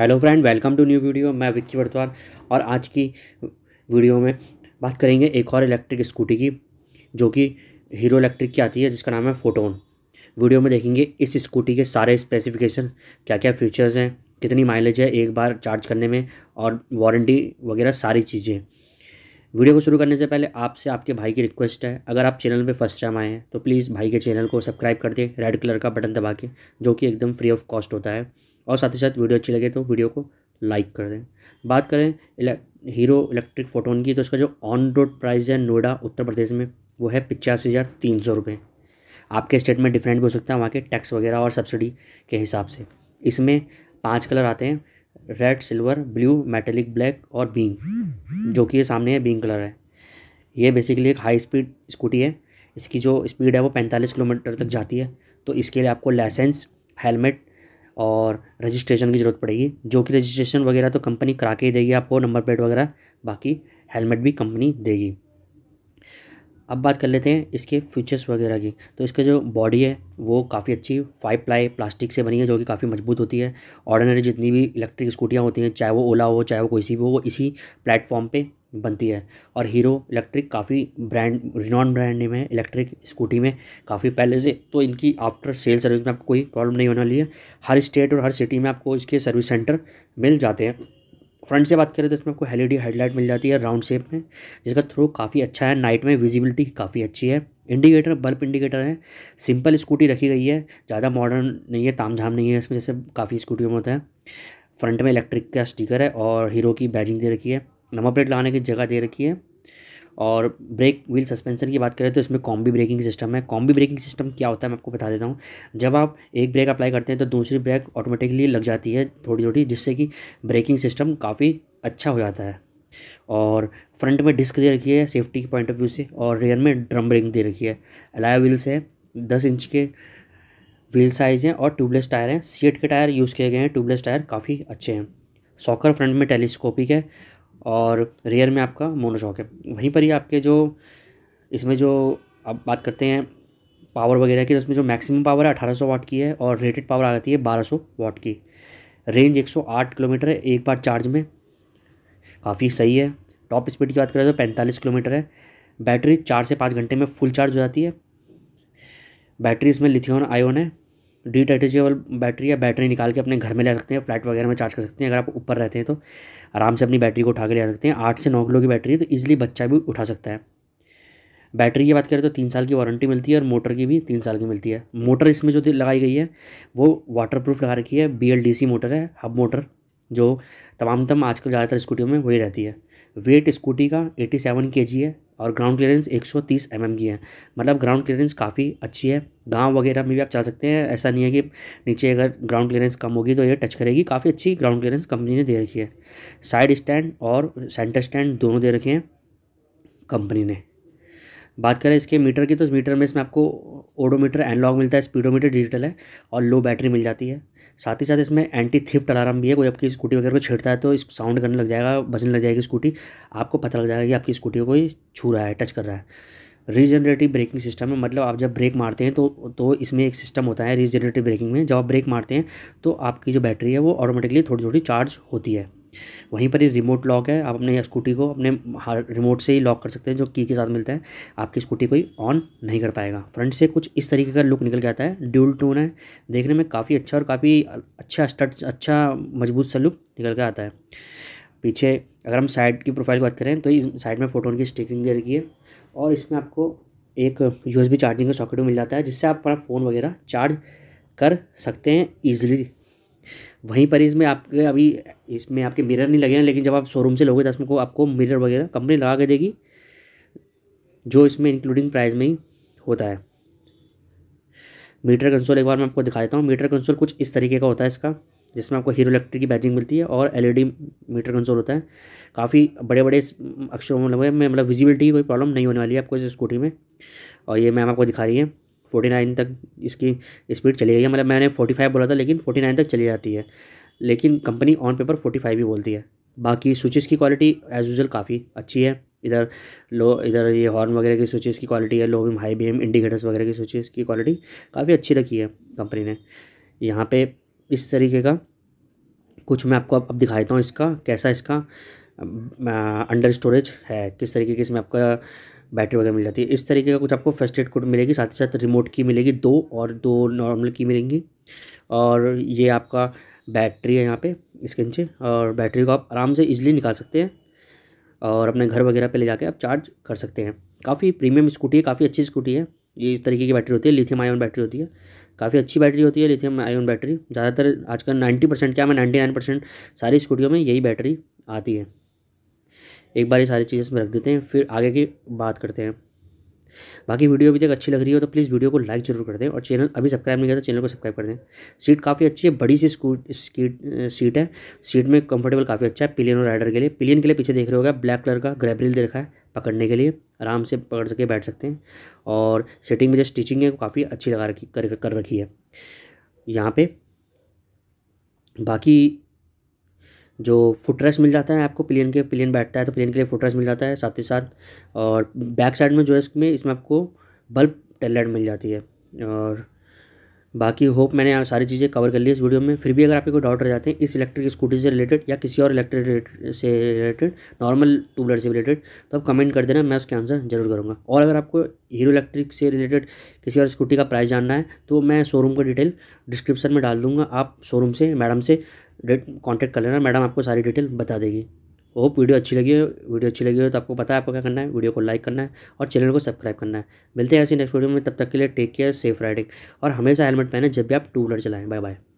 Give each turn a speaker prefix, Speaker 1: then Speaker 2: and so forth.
Speaker 1: hello friend welcome to new video मैं विक्की वर्तवाल और आज की वीडियो में बात करेंगे एक और इलेक्ट्रिक स्कूटी की जो कि हीरो इलेक्ट्रिक की आती है जिसका नाम है फोटोन वीडियो में देखेंगे इस स्कूटी के सारे स्पेसिफिकेशन क्या क्या फीचर्स हैं कितनी माइलेज है एक बार चार्ज करने में और वारंटी वगैरह सारी चीज़ें वीडियो को शुरू करने से पहले आपसे आपके भाई की रिक्वेस्ट है अगर आप चैनल पे फर्स्ट टाइम आए हैं तो प्लीज़ भाई के चैनल को सब्सक्राइब कर दें रेड कलर का बटन दबा के जो कि एकदम फ्री ऑफ कॉस्ट होता है और साथ ही साथ वीडियो अच्छी लगे तो वीडियो को लाइक कर दें बात करें हीरो इलेक्ट्रिक फोटोन की तो इसका जो ऑन रोड प्राइस है नोएडा उत्तर प्रदेश में वो है पचासी हज़ार तीन सौ रुपये आपके स्टेट में डिफरेंट भी हो सकता है वहाँ के टैक्स वगैरह और सब्सिडी के हिसाब से इसमें पांच कलर आते हैं red silver blue metallic black और बींग जो कि ये सामने है बींग कलर है ये बेसिकली एक हाई स्पीड स्कूटी है इसकी जो स्पीड है वो पैंतालीस किलोमीटर तक जाती है तो इसके लिए आपको लाइसेंस हेलमेट और रजिस्ट्रेशन की ज़रूरत पड़ेगी जो कि रजिस्ट्रेशन वगैरह तो कंपनी करा के ही देगी आपको नंबर प्लेट वगैरह बाकी हेलमेट भी कंपनी देगी अब बात कर लेते हैं इसके फीचर्स वगैरह की तो इसका जो बॉडी है वो काफ़ी अच्छी फाइव प्लाई प्लास्टिक से बनी है जो कि काफ़ी मजबूत होती है ऑर्डनरी जितनी भी इलेक्ट्रिक स्कूटियाँ होती हैं चाहे वो ओला हो चाहे वो कोई सी भी हो वो इसी प्लेटफॉर्म पर बनती है और हीरो इलेक्ट्रिक काफ़ी ब्रांड रिनॉन ब्रांड नेम है इलेक्ट्रिक स्कूटी में काफ़ी पहले से तो इनकी आफ्टर सेल सर्विस में आपको कोई प्रॉब्लम नहीं होने वाली है हर स्टेट और हर सिटी में आपको इसके सर्विस सेंटर मिल जाते हैं फ्रंट से बात करें तो इसमें आपको एल हेडलाइट e मिल जाती है राउंड शेप में जिसका थ्रो काफ़ी अच्छा है नाइट में विजिबिलिटी काफ़ी अच्छी है इंडिकेटर बल्ब इंडिकेटर है सिंपल स्कूटी रखी गई है ज़्यादा मॉडर्न नहीं है तामझाम नहीं है इसमें जैसे काफ़ी स्कूटियों में होता है फ्रंट में इलेक्ट्रिक का स्टिकर है और हीरो की बैजिंग दे रखी है नंबर प्लेट लगाने की जगह दे रखी है और ब्रेक व्हील सस्पेंशन की बात करें तो इसमें कॉम्बी ब्रेकिंग सिस्टम है कॉम्बी ब्रेकिंग सिस्टम क्या होता है मैं आपको बता देता हूँ जब आप एक ब्रेक अप्लाई करते हैं तो दूसरी ब्रेक ऑटोमेटिकली लग जाती है थोड़ी थोड़ी जिससे कि ब्रेकिंग सिस्टम काफ़ी अच्छा हो जाता है और फ्रंट में डिस्क दे रखी है सेफ्टी के पॉइंट ऑफ व्यू से और रेयर में ड्रम ब्रेक दे रखी है अलाया व्हील्स है दस इंच के व्हील साइज़ हैं और ट्यूबलेस टायर हैं सीट के टायर यूज़ किए गए हैं ट्यूबलेस टायर काफ़ी अच्छे हैं सॉकर फ्रंट में टेलीस्कोपिक है और रेयर में आपका मोनोशॉक है वहीं पर ही आपके जो इसमें जो अब बात करते हैं पावर वगैरह की तो उसमें जो मैक्सिमम पावर है अठारह सौ वाट की है और रेटेड पावर आ जाती है बारह सौ वाट की रेंज एक सौ आठ किलोमीटर है एक बार चार्ज में काफ़ी सही है टॉप स्पीड की बात करें तो पैंतालीस किलोमीटर है बैटरी चार से पाँच घंटे में फुल चार्ज हो जाती है बैटरी इसमें लिथियन आयोन है डिटेचेबल बैटरी या बैटरी निकाल के अपने घर में ले सकते हैं फ्लैट वगैरह में चार्ज कर सकते हैं अगर आप ऊपर रहते हैं तो आराम से अपनी बैटरी को उठा के ले सकते हैं आठ से नौ किलो की बैटरी है तो ईजिली बच्चा भी उठा सकता है बैटरी की बात करें तो तीन साल की वारंटी मिलती है और मोटर की भी तीन साल की मिलती है मोटर इसमें जो लगाई गई है वो वाटर प्रूफ लगा रखी है बी मोटर है हब मोटर जो तमाम तम आजकल ज़्यादातर स्कूटियों में वही रहती है वेट स्कूटी का 87 केजी है और ग्राउंड क्लियरेंस 130 एम की है मतलब ग्राउंड क्लियरेंस काफ़ी अच्छी है गांव वगैरह में भी आप चल सकते हैं ऐसा नहीं है कि नीचे अगर ग्राउंड क्लियरेंस कम होगी तो ये टच करेगी काफ़ी अच्छी ग्राउंड क्लियरेंस कंपनी ने दे रखी है साइड स्टैंड और सेंटर स्टैंड दोनों दे रखे हैं कंपनी ने बात करें इसके मीटर की तो इस मीटर में इसमें आपको ओडोमीटर एनलॉग मिलता है स्पीडोमीटर डिजिटल है और लो बैटरी मिल जाती है साथ ही साथ इसमें एंटी थिफ्ट अलार्म भी है कोई आपकी स्कूटी वगैरह को छेड़ता है तो इस साउंड करने लग जाएगा बजने लग जाएगी स्कूटी आपको पता लग जाएगा कि आपकी स्कूटी को कोई छू रहा है टच कर रहा है रीजनरेटिव ब्रेकिंग सिस्टम है मतलब आप जब ब्रेक मारते हैं तो तो इसमें एक सिस्टम होता है रीजनरेटिव ब्रेकिंग में जब आप ब्रेक मारते हैं तो आपकी जो बैटरी है वो ऑटोमेटिकली थोड़ी थोड़ी चार्ज होती है वहीं पर ये रिमोट लॉक है आप अपने स्कूटी को अपने रिमोट से ही लॉक कर सकते हैं जो की के साथ मिलता है आपकी स्कूटी कोई ऑन नहीं कर पाएगा फ्रंट से कुछ इस तरीके का लुक निकल के आता है ड्यूल टून है देखने में काफ़ी अच्छा और काफ़ी अच्छा स्टट अच्छा मजबूत सा लुक निकल के आता है पीछे अगर हम साइड की प्रोफाइल की बात करें तो इस साइड में फोटोन की स्टिकिंग दे रखी है और इसमें आपको एक यूएसबी चार्जिंग का सॉकेट मिल जाता है जिससे आप अपना फ़ोन वगैरह चार्ज कर सकते हैं ईजिली वहीं पर इसमें आपके अभी इसमें आपके मिरर नहीं लगे हैं लेकिन जब आप शोरूम से लोगे तो इसमें को आपको मिरर वगैरह कंपनी लगा के देगी जो इसमें इंक्लूडिंग प्राइस में ही होता है मीटर कंसोल एक बार मैं आपको दिखा देता हूँ मीटर कंसोल कुछ इस तरीके का होता है इसका जिसमें आपको हीरो इलेक्ट्रिक की बैजिंग मिलती है और एलईडी मीटर कंसोल होता है काफ़ी बड़े बड़े अक्षरों में मतलब विजिबिलिटी की कोई प्रॉब्लम नहीं होने वाली है आपको इस स्कूटी में और ये मैम आपको दिखा रही है फोर्टी नाइन तक इसकी स्पीड चली गई है मतलब मैंने फोर्टी फाइव बोला था लेकिन फोर्टी नाइन तक चली जाती है लेकिन company on paper forty five ही बोलती है बाकी स्विचेस की क्वालिटी एज़ यूजल काफ़ी अच्छी है इधर लो इधर ये हॉर्न वगैरह की स्विचेस की क्वालिटी है low beam high beam indicators वगैरह की स्विचेस की क्वालिटी काफ़ी अच्छी रखी है कंपनी ने यहाँ पर इस तरीके का कुछ मैं आपको अब दिखा देता हूँ इसका कैसा इसका अंडर स्टोरेज है किस तरीके की इसमें आपका बैटरी वगैरह मिल जाती है इस तरीके का कुछ आपको फर्स्ट एड कोड मिलेगी साथ ही साथ रिमोट की मिलेगी दो और दो नॉर्मल की मिलेंगी और ये आपका बैटरी है यहाँ पे इसके नीचे और बैटरी को आप आराम से इजीली निकाल सकते हैं और अपने घर वगैरह पे ले जाके आप चार्ज कर सकते हैं काफ़ी प्रीमियम स्कूटी है काफ़ी अच्छी स्कूटी है ये इस तरीके की बैटरी होती है लिथियम आयन बैटरी होती है काफ़ी अच्छी बैटरी होती है लिथियम आयन बैटरी ज़्यादातर आजकल नाइन्टी परसेंट क्या मैं नाइन्टी नाइन परसेंट सारी स्कूटियों में यही बैटरी आती है एक बार ये सारी चीज़ें इसमें रख देते हैं फिर आगे की बात करते हैं बाकी वीडियो अभी तक अच्छी लग रही हो तो प्लीज़ वीडियो को लाइक जरूर कर दें और चैनल अभी सब्सक्राइब नहीं किया तो चैनल को सब्सक्राइब कर दें सीट काफ़ी अच्छी है बड़ी सी स्कूट सीट है सीट में कंफर्टेबल काफ़ी अच्छा है पिलियन और राइडर के लिए पिलियन के लिए पीछे देख रहे होगा ब्लैक कलर का ग्रेब्रिल दे रखा है पकड़ने के लिए आराम से पकड़ सके बैठ सकते हैं और सीटिंग में जो स्टिचिंग है वो काफ़ी अच्छी लगा रखी कर रखी है यहाँ पर बाकी जो फुटरेस मिल जाता है आपको प्लेन के प्लेन बैठता है तो प्लेन के लिए फुटरेस मिल जाता है साथ ही साथ और बैक साइड में जो है इसमें इसमें आपको बल्ब टेललाइट मिल जाती है और बाकी होप मैंने सारी चीज़ें कवर कर ली इस वीडियो में फिर भी अगर आपके कोई डाउट रह जाते हैं इस इलेक्ट्रिक स्कूटी से रिलेटेड या किसी और इलेक्ट्रिक से रिलेटेड नॉर्मल टू व्हीलर से रिलेटेड तो आप कमेंट कर देना मैं उसके आंसर जरूर करूँगा और अगर आपको हीरो इलेक्ट्रिक से रिलेटेड किसी और स्कूटी का प्राइस जानना है तो मैं शोरूम का डिटेल डिस्क्रिप्शन में डाल दूँगा आप शोरूम से मैडम से कॉन्टैक्ट कर लेना मैडम आपको सारी डिटेल बता देगी होप वीडियो अच्छी लगी हो वीडियो अच्छी लगी हो तो आपको पता है आपको क्या करना है वीडियो को लाइक करना है और चैनल को सब्सक्राइब करना है मिलते हैं ऐसी नेक्स्ट वीडियो में तब तक के लिए टेक केयर सेफ राइडिंग और हमेशा हेलमेट पहने जब भी आप टू व्हीलर चलाएं बाय बाय